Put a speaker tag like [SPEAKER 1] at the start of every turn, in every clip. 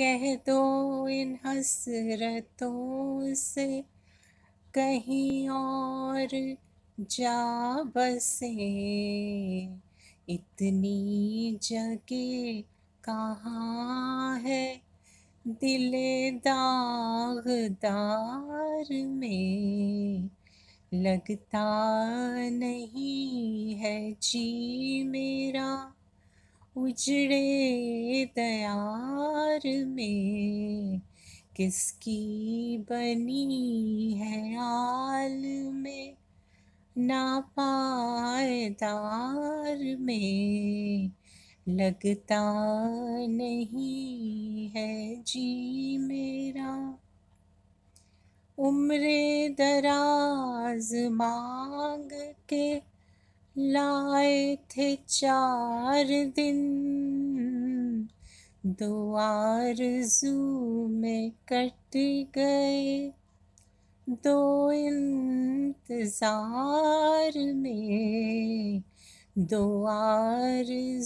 [SPEAKER 1] कह दो इन हसरतों से कहीं और जा बसे इतनी जगह कहाँ है दिल दागदार में लगता नहीं है जी मेरा उजड़े तैयार में किसकी बनी है आल में ना पायदार में लगता नहीं है जी मेरा उम्र दराज मांग के लाए थे चार दिन दो जू में कट गए दो इंतज़ार में दो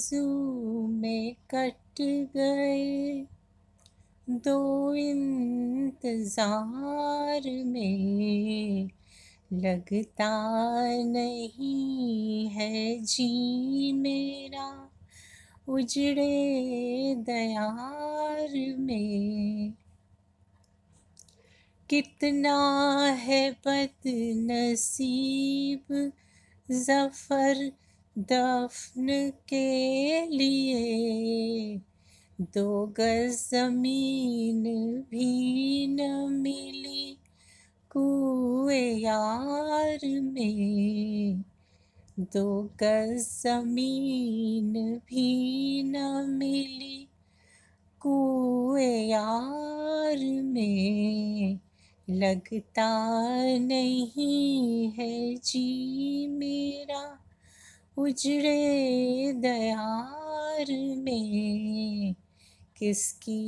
[SPEAKER 1] जू में कट गए दो इंतज़ार में लगता नहीं है जी मेरा उजड़े दयार में कितना है बद नसीब जफर दफन के लिए दो गज जमीन भी न मिली हुए यार में दो गज जमीन भी न मिली कुए यार में लगता नहीं है जी मेरा उजड़े दयार में किसकी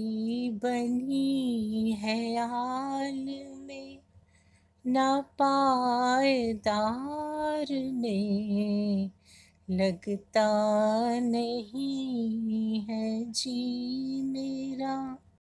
[SPEAKER 1] बनी है आल न पायदार ने लगता नहीं है जी मेरा